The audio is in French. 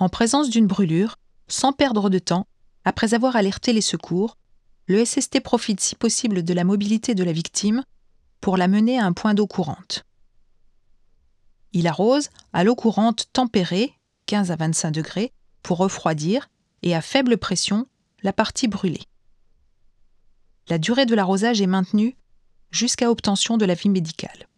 En présence d'une brûlure, sans perdre de temps, après avoir alerté les secours, le SST profite si possible de la mobilité de la victime pour la mener à un point d'eau courante. Il arrose à l'eau courante tempérée, 15 à 25 degrés, pour refroidir et à faible pression la partie brûlée. La durée de l'arrosage est maintenue jusqu'à obtention de la vie médicale.